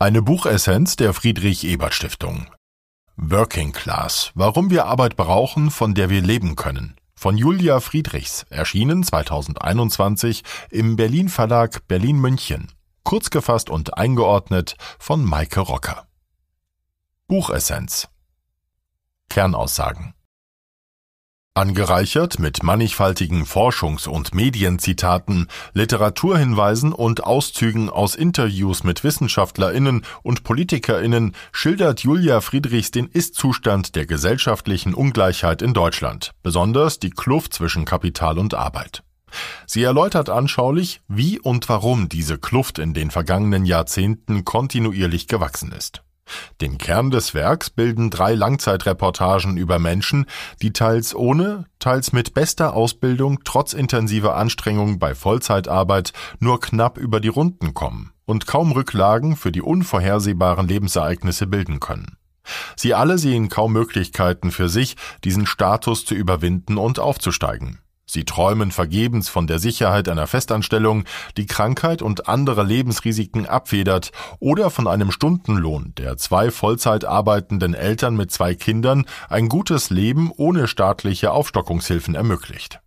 Eine Buchessenz der Friedrich-Ebert-Stiftung. Working Class. Warum wir Arbeit brauchen, von der wir leben können. Von Julia Friedrichs. Erschienen 2021 im Berlin Verlag Berlin-München. Kurz gefasst und eingeordnet von Maike Rocker. Buchessenz. Kernaussagen angereichert mit mannigfaltigen Forschungs- und Medienzitaten, Literaturhinweisen und Auszügen aus Interviews mit Wissenschaftlerinnen und Politikerinnen schildert Julia Friedrichs den Ist-Zustand der gesellschaftlichen Ungleichheit in Deutschland, besonders die Kluft zwischen Kapital und Arbeit. Sie erläutert anschaulich, wie und warum diese Kluft in den vergangenen Jahrzehnten kontinuierlich gewachsen ist. Den Kern des Werks bilden drei Langzeitreportagen über Menschen, die teils ohne, teils mit bester Ausbildung trotz intensiver Anstrengungen bei Vollzeitarbeit nur knapp über die Runden kommen und kaum Rücklagen für die unvorhersehbaren Lebensereignisse bilden können. Sie alle sehen kaum Möglichkeiten für sich, diesen Status zu überwinden und aufzusteigen. Sie träumen vergebens von der Sicherheit einer Festanstellung, die Krankheit und andere Lebensrisiken abfedert, oder von einem Stundenlohn, der zwei Vollzeit arbeitenden Eltern mit zwei Kindern ein gutes Leben ohne staatliche Aufstockungshilfen ermöglicht.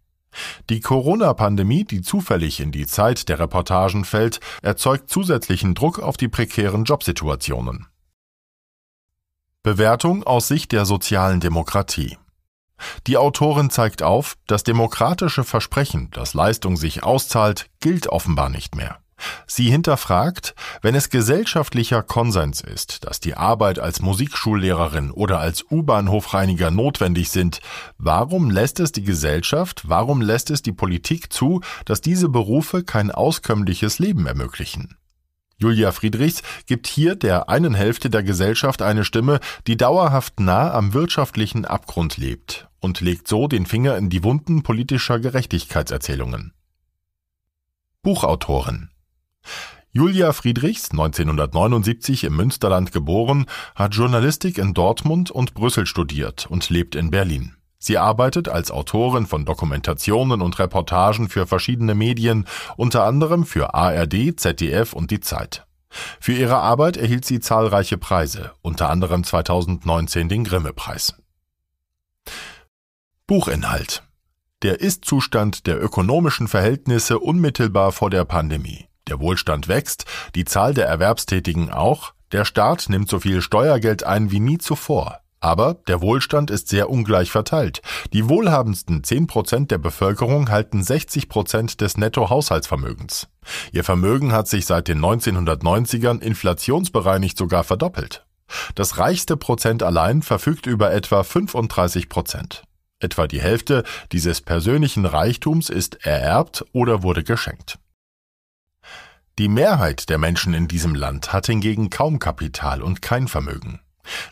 Die Corona-Pandemie, die zufällig in die Zeit der Reportagen fällt, erzeugt zusätzlichen Druck auf die prekären Jobsituationen. Bewertung aus Sicht der sozialen Demokratie die Autorin zeigt auf, das demokratische Versprechen, dass Leistung sich auszahlt, gilt offenbar nicht mehr. Sie hinterfragt, wenn es gesellschaftlicher Konsens ist, dass die Arbeit als Musikschullehrerin oder als U-Bahnhofreiniger notwendig sind, warum lässt es die Gesellschaft, warum lässt es die Politik zu, dass diese Berufe kein auskömmliches Leben ermöglichen? Julia Friedrichs gibt hier der einen Hälfte der Gesellschaft eine Stimme, die dauerhaft nah am wirtschaftlichen Abgrund lebt und legt so den Finger in die Wunden politischer Gerechtigkeitserzählungen. Buchautorin Julia Friedrichs, 1979 im Münsterland geboren, hat Journalistik in Dortmund und Brüssel studiert und lebt in Berlin. Sie arbeitet als Autorin von Dokumentationen und Reportagen für verschiedene Medien, unter anderem für ARD, ZDF und die Zeit. Für ihre Arbeit erhielt sie zahlreiche Preise, unter anderem 2019 den Grimme-Preis. Buchinhalt. Der Ist-Zustand der ökonomischen Verhältnisse unmittelbar vor der Pandemie. Der Wohlstand wächst, die Zahl der Erwerbstätigen auch, der Staat nimmt so viel Steuergeld ein wie nie zuvor. Aber der Wohlstand ist sehr ungleich verteilt. Die wohlhabendsten 10 Prozent der Bevölkerung halten 60 Prozent des Nettohaushaltsvermögens. Ihr Vermögen hat sich seit den 1990ern inflationsbereinigt sogar verdoppelt. Das reichste Prozent allein verfügt über etwa 35 Prozent. Etwa die Hälfte dieses persönlichen Reichtums ist ererbt oder wurde geschenkt. Die Mehrheit der Menschen in diesem Land hat hingegen kaum Kapital und kein Vermögen.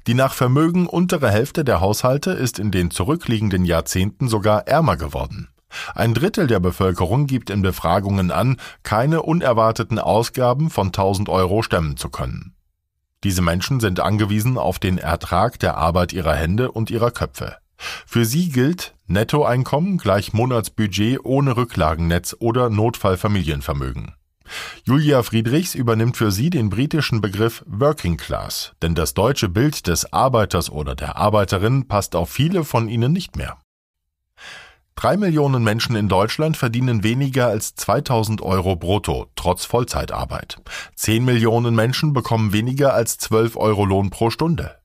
Die nach Vermögen untere Hälfte der Haushalte ist in den zurückliegenden Jahrzehnten sogar ärmer geworden. Ein Drittel der Bevölkerung gibt in Befragungen an, keine unerwarteten Ausgaben von 1000 Euro stemmen zu können. Diese Menschen sind angewiesen auf den Ertrag der Arbeit ihrer Hände und ihrer Köpfe. Für sie gilt Nettoeinkommen gleich Monatsbudget ohne Rücklagennetz oder Notfallfamilienvermögen. Julia Friedrichs übernimmt für sie den britischen Begriff Working Class, denn das deutsche Bild des Arbeiters oder der Arbeiterin passt auf viele von ihnen nicht mehr. Drei Millionen Menschen in Deutschland verdienen weniger als 2000 Euro brutto, trotz Vollzeitarbeit. Zehn Millionen Menschen bekommen weniger als 12 Euro Lohn pro Stunde.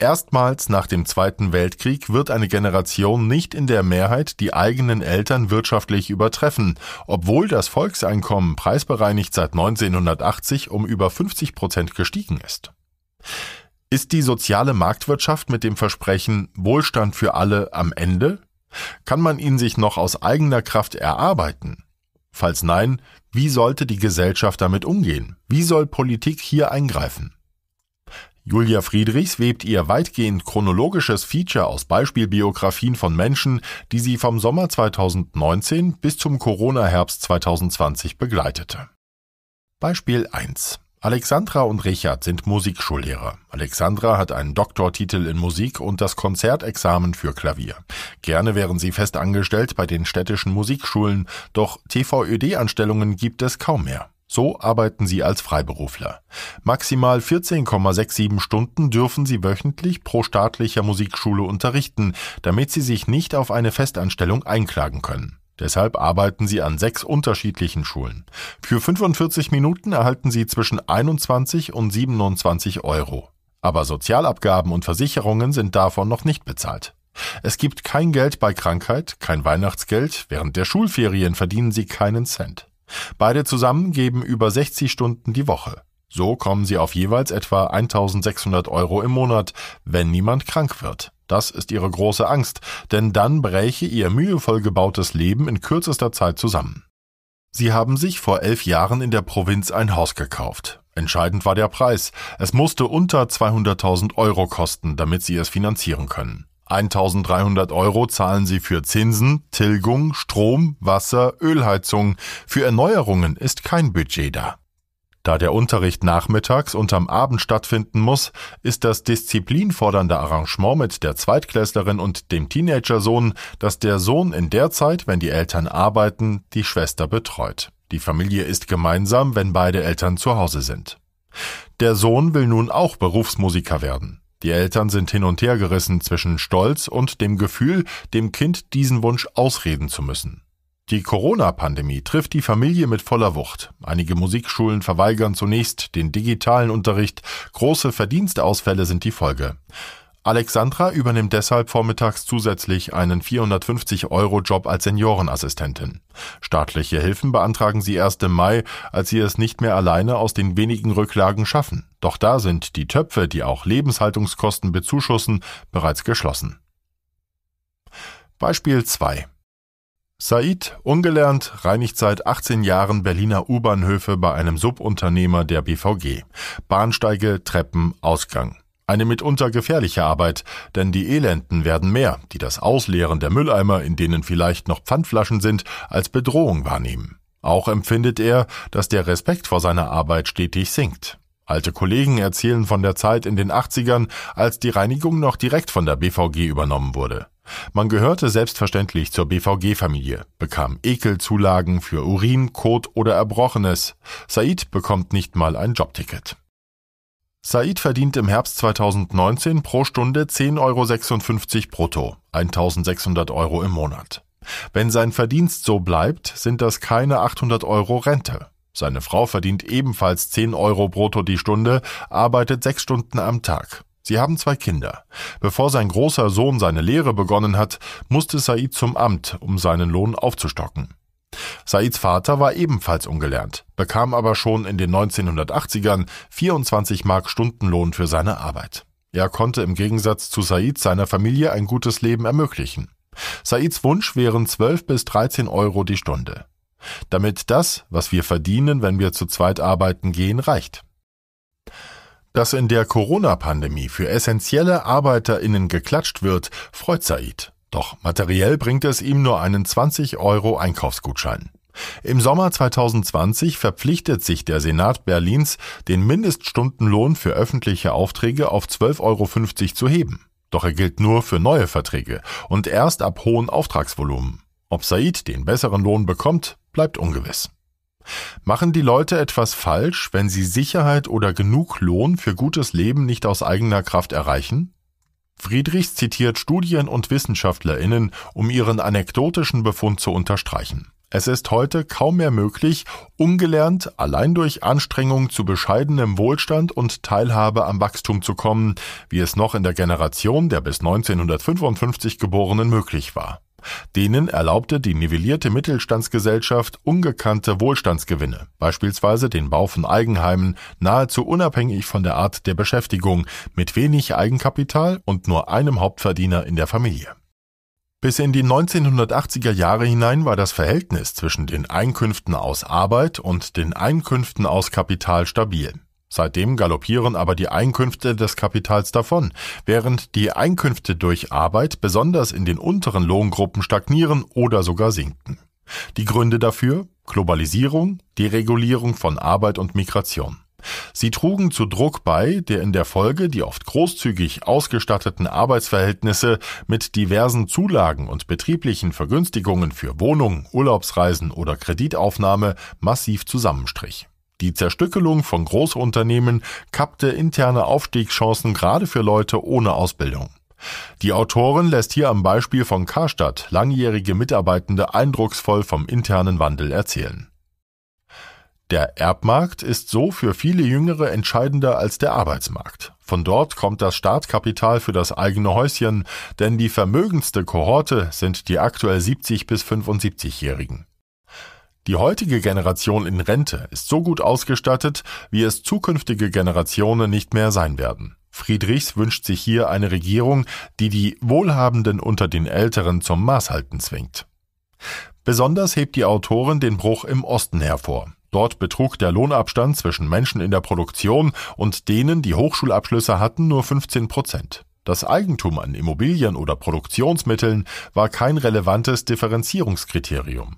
Erstmals nach dem Zweiten Weltkrieg wird eine Generation nicht in der Mehrheit die eigenen Eltern wirtschaftlich übertreffen, obwohl das Volkseinkommen preisbereinigt seit 1980 um über 50 Prozent gestiegen ist. Ist die soziale Marktwirtschaft mit dem Versprechen Wohlstand für alle am Ende? Kann man ihn sich noch aus eigener Kraft erarbeiten? Falls nein, wie sollte die Gesellschaft damit umgehen? Wie soll Politik hier eingreifen? Julia Friedrichs webt ihr weitgehend chronologisches Feature aus Beispielbiografien von Menschen, die sie vom Sommer 2019 bis zum Corona-Herbst 2020 begleitete. Beispiel 1. Alexandra und Richard sind Musikschullehrer. Alexandra hat einen Doktortitel in Musik und das Konzertexamen für Klavier. Gerne wären sie fest angestellt bei den städtischen Musikschulen, doch TVÖD-Anstellungen gibt es kaum mehr. So arbeiten sie als Freiberufler. Maximal 14,67 Stunden dürfen sie wöchentlich pro staatlicher Musikschule unterrichten, damit sie sich nicht auf eine Festanstellung einklagen können. Deshalb arbeiten sie an sechs unterschiedlichen Schulen. Für 45 Minuten erhalten sie zwischen 21 und 27 Euro. Aber Sozialabgaben und Versicherungen sind davon noch nicht bezahlt. Es gibt kein Geld bei Krankheit, kein Weihnachtsgeld, während der Schulferien verdienen sie keinen Cent. Beide zusammen geben über 60 Stunden die Woche. So kommen sie auf jeweils etwa 1600 Euro im Monat, wenn niemand krank wird. Das ist ihre große Angst, denn dann bräche ihr mühevoll gebautes Leben in kürzester Zeit zusammen. Sie haben sich vor elf Jahren in der Provinz ein Haus gekauft. Entscheidend war der Preis. Es musste unter 200.000 Euro kosten, damit sie es finanzieren können. 1300 Euro zahlen sie für Zinsen, Tilgung, Strom, Wasser, Ölheizung. Für Erneuerungen ist kein Budget da. Da der Unterricht nachmittags und am Abend stattfinden muss, ist das disziplinfordernde Arrangement mit der Zweitklässlerin und dem Teenagersohn, dass der Sohn in der Zeit, wenn die Eltern arbeiten, die Schwester betreut. Die Familie ist gemeinsam, wenn beide Eltern zu Hause sind. Der Sohn will nun auch Berufsmusiker werden. Die Eltern sind hin und her gerissen zwischen Stolz und dem Gefühl, dem Kind diesen Wunsch ausreden zu müssen. Die Corona-Pandemie trifft die Familie mit voller Wucht. Einige Musikschulen verweigern zunächst den digitalen Unterricht, große Verdienstausfälle sind die Folge. Alexandra übernimmt deshalb vormittags zusätzlich einen 450-Euro-Job als Seniorenassistentin. Staatliche Hilfen beantragen sie erst im Mai, als sie es nicht mehr alleine aus den wenigen Rücklagen schaffen. Doch da sind die Töpfe, die auch Lebenshaltungskosten bezuschussen, bereits geschlossen. Beispiel 2 Said, ungelernt, reinigt seit 18 Jahren Berliner U-Bahnhöfe bei einem Subunternehmer der BVG. Bahnsteige, Treppen, Ausgang. Eine mitunter gefährliche Arbeit, denn die Elenden werden mehr, die das Ausleeren der Mülleimer, in denen vielleicht noch Pfandflaschen sind, als Bedrohung wahrnehmen. Auch empfindet er, dass der Respekt vor seiner Arbeit stetig sinkt. Alte Kollegen erzählen von der Zeit in den 80ern, als die Reinigung noch direkt von der BVG übernommen wurde. Man gehörte selbstverständlich zur BVG-Familie, bekam Ekelzulagen für Urin, Kot oder Erbrochenes. Said bekommt nicht mal ein Jobticket. Said verdient im Herbst 2019 pro Stunde 10,56 Euro brutto, 1600 Euro im Monat. Wenn sein Verdienst so bleibt, sind das keine 800 Euro Rente. Seine Frau verdient ebenfalls 10 Euro brutto die Stunde, arbeitet sechs Stunden am Tag. Sie haben zwei Kinder. Bevor sein großer Sohn seine Lehre begonnen hat, musste Said zum Amt, um seinen Lohn aufzustocken. Saids Vater war ebenfalls ungelernt, bekam aber schon in den 1980ern 24 Mark Stundenlohn für seine Arbeit. Er konnte im Gegensatz zu Said seiner Familie ein gutes Leben ermöglichen. Saids Wunsch wären 12 bis 13 Euro die Stunde. Damit das, was wir verdienen, wenn wir zu zweit arbeiten gehen, reicht. Dass in der Corona-Pandemie für essentielle ArbeiterInnen geklatscht wird, freut Said. Doch materiell bringt es ihm nur einen 20 Euro Einkaufsgutschein. Im Sommer 2020 verpflichtet sich der Senat Berlins, den Mindeststundenlohn für öffentliche Aufträge auf 12,50 Euro zu heben. Doch er gilt nur für neue Verträge und erst ab hohen Auftragsvolumen. Ob Said den besseren Lohn bekommt, bleibt ungewiss. Machen die Leute etwas falsch, wenn sie Sicherheit oder genug Lohn für gutes Leben nicht aus eigener Kraft erreichen? Friedrichs zitiert Studien und WissenschaftlerInnen, um ihren anekdotischen Befund zu unterstreichen. Es ist heute kaum mehr möglich, ungelernt, allein durch Anstrengung zu bescheidenem Wohlstand und Teilhabe am Wachstum zu kommen, wie es noch in der Generation der bis 1955 Geborenen möglich war. Denen erlaubte die nivellierte Mittelstandsgesellschaft ungekannte Wohlstandsgewinne, beispielsweise den Bau von Eigenheimen nahezu unabhängig von der Art der Beschäftigung, mit wenig Eigenkapital und nur einem Hauptverdiener in der Familie. Bis in die 1980er Jahre hinein war das Verhältnis zwischen den Einkünften aus Arbeit und den Einkünften aus Kapital stabil. Seitdem galoppieren aber die Einkünfte des Kapitals davon, während die Einkünfte durch Arbeit besonders in den unteren Lohngruppen stagnieren oder sogar sinken. Die Gründe dafür Globalisierung, Deregulierung von Arbeit und Migration. Sie trugen zu Druck bei, der in der Folge die oft großzügig ausgestatteten Arbeitsverhältnisse mit diversen Zulagen und betrieblichen Vergünstigungen für Wohnungen, Urlaubsreisen oder Kreditaufnahme massiv zusammenstrich. Die Zerstückelung von Großunternehmen kappte interne Aufstiegschancen gerade für Leute ohne Ausbildung. Die Autorin lässt hier am Beispiel von Karstadt langjährige Mitarbeitende eindrucksvoll vom internen Wandel erzählen. Der Erbmarkt ist so für viele Jüngere entscheidender als der Arbeitsmarkt. Von dort kommt das Startkapital für das eigene Häuschen, denn die vermögendste Kohorte sind die aktuell 70 bis 75-Jährigen. Die heutige Generation in Rente ist so gut ausgestattet, wie es zukünftige Generationen nicht mehr sein werden. Friedrichs wünscht sich hier eine Regierung, die die Wohlhabenden unter den Älteren zum Maßhalten zwingt. Besonders hebt die Autorin den Bruch im Osten hervor. Dort betrug der Lohnabstand zwischen Menschen in der Produktion und denen, die Hochschulabschlüsse hatten, nur 15 Prozent. Das Eigentum an Immobilien oder Produktionsmitteln war kein relevantes Differenzierungskriterium.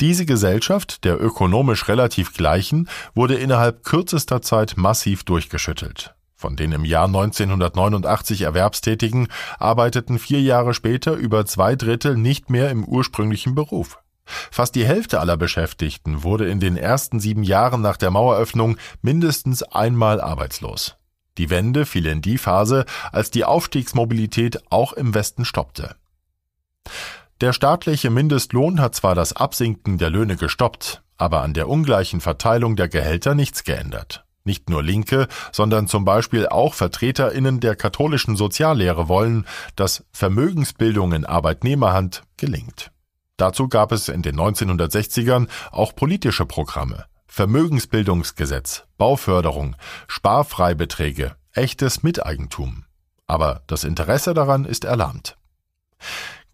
Diese Gesellschaft, der ökonomisch relativ gleichen, wurde innerhalb kürzester Zeit massiv durchgeschüttelt. Von den im Jahr 1989 Erwerbstätigen arbeiteten vier Jahre später über zwei Drittel nicht mehr im ursprünglichen Beruf. Fast die Hälfte aller Beschäftigten wurde in den ersten sieben Jahren nach der Maueröffnung mindestens einmal arbeitslos. Die Wende fiel in die Phase, als die Aufstiegsmobilität auch im Westen stoppte. Der staatliche Mindestlohn hat zwar das Absinken der Löhne gestoppt, aber an der ungleichen Verteilung der Gehälter nichts geändert. Nicht nur Linke, sondern zum Beispiel auch Vertreterinnen der katholischen Soziallehre wollen, dass Vermögensbildung in Arbeitnehmerhand gelingt. Dazu gab es in den 1960ern auch politische Programme. Vermögensbildungsgesetz, Bauförderung, Sparfreibeträge, echtes Miteigentum. Aber das Interesse daran ist erlahmt.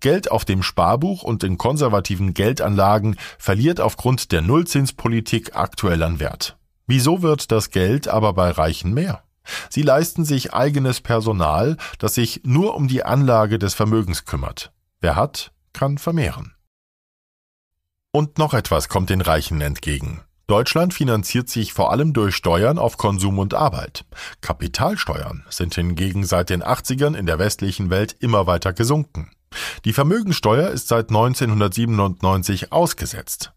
Geld auf dem Sparbuch und in konservativen Geldanlagen verliert aufgrund der Nullzinspolitik aktuell an Wert. Wieso wird das Geld aber bei Reichen mehr? Sie leisten sich eigenes Personal, das sich nur um die Anlage des Vermögens kümmert. Wer hat, kann vermehren. Und noch etwas kommt den Reichen entgegen. Deutschland finanziert sich vor allem durch Steuern auf Konsum und Arbeit. Kapitalsteuern sind hingegen seit den 80ern in der westlichen Welt immer weiter gesunken. Die Vermögensteuer ist seit 1997 ausgesetzt.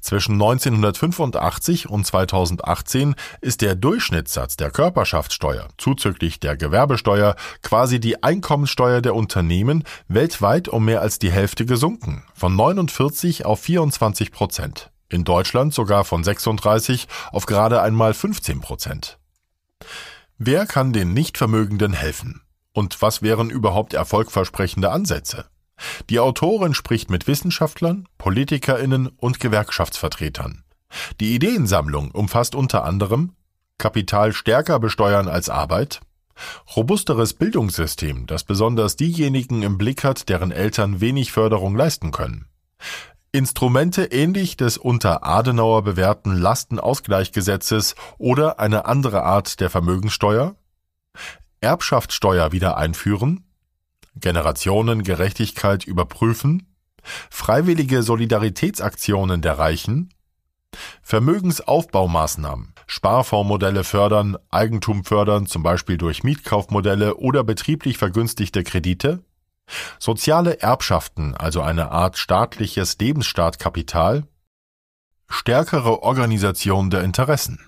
Zwischen 1985 und 2018 ist der Durchschnittssatz der Körperschaftssteuer zuzüglich der Gewerbesteuer quasi die Einkommensteuer der Unternehmen weltweit um mehr als die Hälfte gesunken, von 49 auf 24 Prozent, in Deutschland sogar von 36 auf gerade einmal 15 Prozent. Wer kann den Nichtvermögenden helfen? Und was wären überhaupt erfolgversprechende Ansätze? Die Autorin spricht mit Wissenschaftlern, Politikerinnen und Gewerkschaftsvertretern. Die Ideensammlung umfasst unter anderem Kapital stärker besteuern als Arbeit, robusteres Bildungssystem, das besonders diejenigen im Blick hat, deren Eltern wenig Förderung leisten können, Instrumente ähnlich des unter Adenauer bewährten Lastenausgleichgesetzes oder eine andere Art der Vermögenssteuer, Erbschaftssteuer wieder einführen, Generationengerechtigkeit überprüfen, freiwillige Solidaritätsaktionen der Reichen, Vermögensaufbaumaßnahmen, Sparfondsmodelle fördern, Eigentum fördern, zum Beispiel durch Mietkaufmodelle oder betrieblich vergünstigte Kredite, soziale Erbschaften, also eine Art staatliches Lebensstaatkapital, stärkere Organisation der Interessen.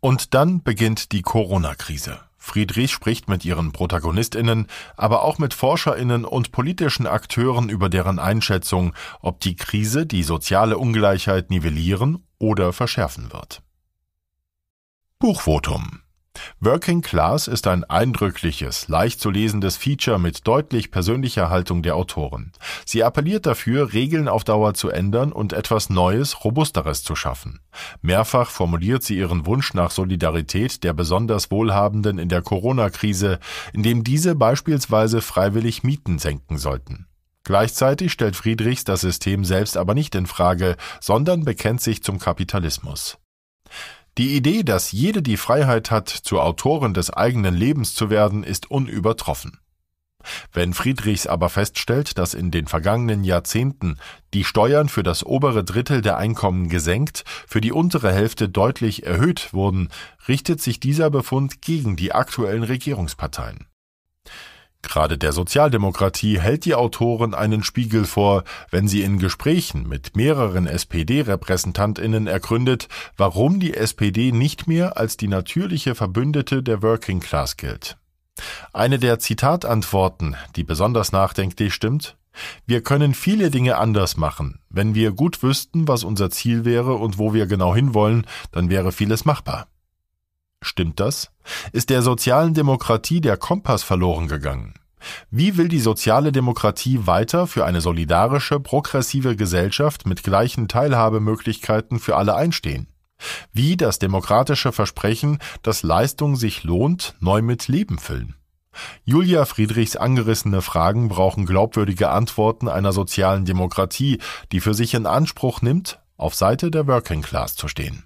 Und dann beginnt die Corona-Krise. Friedrich spricht mit ihren Protagonistinnen, aber auch mit Forscherinnen und politischen Akteuren über deren Einschätzung, ob die Krise die soziale Ungleichheit nivellieren oder verschärfen wird. Buchvotum Working Class ist ein eindrückliches, leicht zu lesendes Feature mit deutlich persönlicher Haltung der Autoren. Sie appelliert dafür, Regeln auf Dauer zu ändern und etwas Neues, Robusteres zu schaffen. Mehrfach formuliert sie ihren Wunsch nach Solidarität der besonders Wohlhabenden in der Corona-Krise, indem diese beispielsweise freiwillig Mieten senken sollten. Gleichzeitig stellt Friedrichs das System selbst aber nicht in Frage, sondern bekennt sich zum Kapitalismus. Die Idee, dass jede die Freiheit hat, zur Autorin des eigenen Lebens zu werden, ist unübertroffen. Wenn Friedrichs aber feststellt, dass in den vergangenen Jahrzehnten die Steuern für das obere Drittel der Einkommen gesenkt, für die untere Hälfte deutlich erhöht wurden, richtet sich dieser Befund gegen die aktuellen Regierungsparteien Gerade der Sozialdemokratie hält die Autorin einen Spiegel vor, wenn sie in Gesprächen mit mehreren SPD-Repräsentantinnen ergründet, warum die SPD nicht mehr als die natürliche Verbündete der Working Class gilt. Eine der Zitatantworten, die besonders nachdenklich stimmt, wir können viele Dinge anders machen. Wenn wir gut wüssten, was unser Ziel wäre und wo wir genau hinwollen, dann wäre vieles machbar. Stimmt das? Ist der sozialen Demokratie der Kompass verloren gegangen? Wie will die soziale Demokratie weiter für eine solidarische, progressive Gesellschaft mit gleichen Teilhabemöglichkeiten für alle einstehen? Wie das demokratische Versprechen, dass Leistung sich lohnt, neu mit Leben füllen? Julia Friedrichs angerissene Fragen brauchen glaubwürdige Antworten einer sozialen Demokratie, die für sich in Anspruch nimmt, auf Seite der Working Class zu stehen.